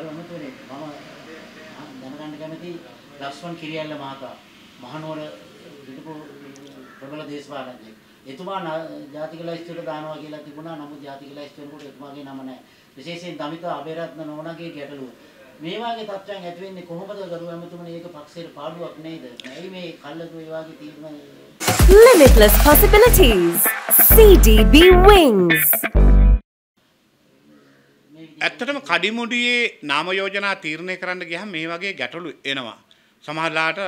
ගරු අමතුනේ මම දැනගන්න කැමති ලක්ෂ්මන් කිරියල්ල මහතා මහනුවර හිටපු ප්‍රබල දේශපාලනඥයෙක්. එතුමා ජාතික ලයිස්තුවට දානවා කියලා තිබුණා. නමුත් ජාතික ලයිස්තුවට එතුමාගේ නම නැහැ. විශේෂයෙන් දමිත අබේරත්න නෝනාගේ ගැටලුව. මේ වාගේ තත්ත්වයන් ඇති වෙන්නේ කොහොමද ගරු අමතුමනේ? ඒක පක්ෂයේ පාඩුවක් නේද? ඇයි මේ කල්ලතු ඒ වාගේ තීරණ Limitless possibilities. CDB Wings. ඇත්තටම කඩිමුඩියේ නාම යෝජනා තීරණය කරන්න ගියහම මේ වගේ ගැටලු එනවා. සමහරලාට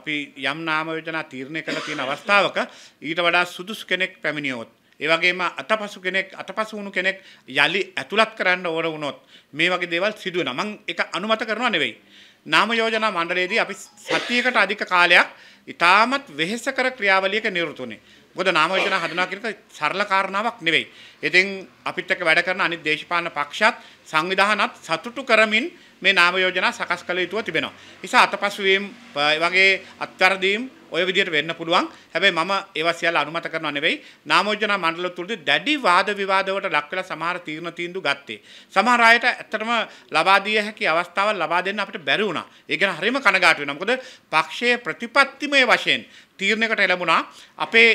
අපි යම් නාම යෝජනා තීරණය කරලා තියෙන අවස්ථාවක ඊට වඩා සුදුසු කෙනෙක් පැමිණියොත් ඒ වගේම අතපසු කෙනෙක් අතපසු වුණු කෙනෙක් යලි ඇතුළත් කරන්න ඕන වුණොත් මේ වගේ දේවල් සිදුවෙන මං එක අනුමත කරනවා නෙවෙයි. නාම යෝජනා මණ්ඩලයේදී අපි සතියකට අධික කාලයක් ඉතාමත් වෙහෙසකර ක්‍රියාවලියක නිරතුනේ. මොකද නාමයෝජන හදනවා කියන එක සරල කාරණාවක් නෙවෙයි. ඉතින් අපිත් එක්ක වැඩ කරන අනිත් දේශපාලන පක්ෂات සංවිධානත් සතුටු කරමින් මේ නාමයෝජනා සකස් කළ යුතුව තිබෙනවා. නිසා අතපසු වීම වගේ අත්තරදීම් ඔය විදිහට වෙන්න පුළුවන්. හැබැයි මම ඒවා සියල්ල අනුමත කරනව නෙවෙයි. නාමයෝජනා මණ්ඩල තුලදී දැඩි වාද විවාද වලට ලක් වෙලා සමහර තීරණ තීන්දුව ගත්තේ. සමහර අයට ඇත්තටම ලබා දිය හැකි අවස්ථාවක් ලබා දෙන්න අපිට බැරි වුණා. ඒ ගැන හරිම කනගාටු වෙනවා. මොකද පක්ෂයේ ප්‍රතිපත්තිමය වශයෙන් තීරණයකට එළඹුණා අපේ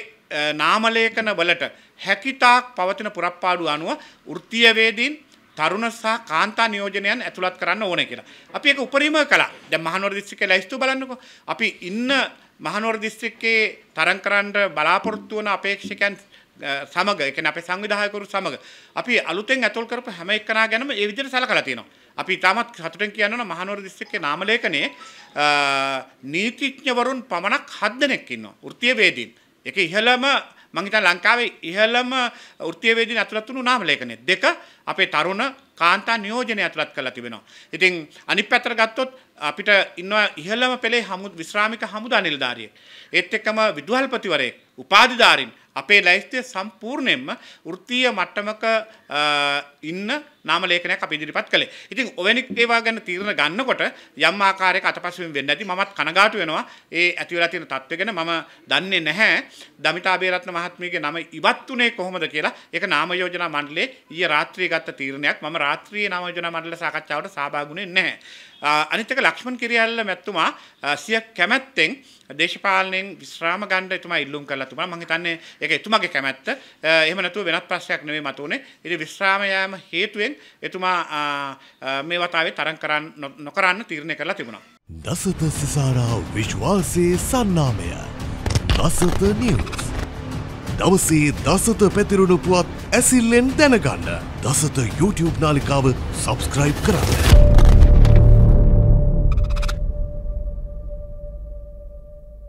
නාමලේඛන වලට හැකිතාක් පවතින පුරප්පාඩු අනුව වෘත්තීයවේදීන් තරුණ සහ කාන්තා නියෝජනයන් ඇතුළත් කරන්න ඕනේ කියලා. අපි ඒක උපරිම කළා. දැන් මහනුවර දිස්ත්‍රික්කේ ලැයිස්තු බලන්නකෝ. අපි ඉන්න මහනුවර දිස්ත්‍රික්කේ තරම් කරන්න බලාපොරොත්තු වන අපේක්ෂකයන් සමග ඒ කියන්නේ අපේ සංවිධායකවරු සමග අපි අලුතෙන් ඇතුල් කරපු හැම එකනා ගැනම ඒ විදිහට සලකලා තියෙනවා. අපි ඉතාමත් සතුටෙන් කියනවා මහනුවර දිස්ත්‍රික්කයේ නාමලේඛනයේ නීතිඥවරුන් පමණක් 7 දෙනෙක් ඉන්නවා. වෘත්තීයවේදීන්. ඒක ඉහළම මං හිතන ලංකාවේ ඉහළම වෘත්තීයවේදීන් ඇතුළත් වුණු නාමලේඛනයේ දෙක අපේ තරුණ කාන්තා නියෝජනය ඇතුළත් කරලා තිබෙනවා. ඉතින් අනිත් පැත්තට ගත්තොත් අපිට ඉන්නවා ඉහළම පෙළේ හමු විශ්‍රාමික හමුදා නිලධාරියෙක්. ඒත් එක්කම විදුහල්පතිවරයෙක්, උපාධිධාරීන් අපේ ලයිස්තුවේ සම්පූර්ණයෙන්ම වෘත්තීය මට්ටමක ඉන්න නාම ලේඛනයක් අපි ඉදිරිපත් කළේ. ඉතින් ඔවැනි ඒවා ගැන තීරණ ගන්නකොට යම් ආකාරයක අතපසුවින් වෙන්න ඇති. මමත් කනගාටු වෙනවා. ඒ ඇති වෙලා තියෙන තත්ත්වය ගැන මම දන්නේ නැහැ. දමිතා බේරත්න මහත්මියගේ නම ඉවත් උනේ කොහොමද කියලා. ඒක නාම යෝජනා මණ්ඩලයේ ඊයේ රාත්‍රියේ ගත්ත තීරණයක්. මම රාත්‍රියේ නාම යෝජනා මණ්ඩල සාකච්ඡාවට සහභාගී වුණේ නැහැ. අනිත් එක ලක්ෂ්මන් කිරියල්ල මැතිතුමා සිය කැමැත්තෙන් දේශපාලනයෙන් විශ්‍රාම ගන්න එතුමා ඉල්ලුම් කරලා තුමා මම හිතන්නේ ඒක එතුමාගේ කැමැත්ත. එහෙම නැතුව වෙනත් ප්‍රශ්නයක් නෙවෙයි මතුනේ. ඉතින් විශ්‍රාම යාම හේතුවෙන් වශයෙන් එතුමා මේ වතාවේ තරන් කරන්න නොකරන්න තීරණය කරලා තිබුණා. දසත සිසාරා විශ්වාසයේ සන්නාමය දසත නිියස්. දවසේ දසත පැතිරුණු පුවත් ඇසිල්ලෙන් දැනගන්න දසත YouTube නාලිකාව සබස්ක්‍රයිබ් කරන්න.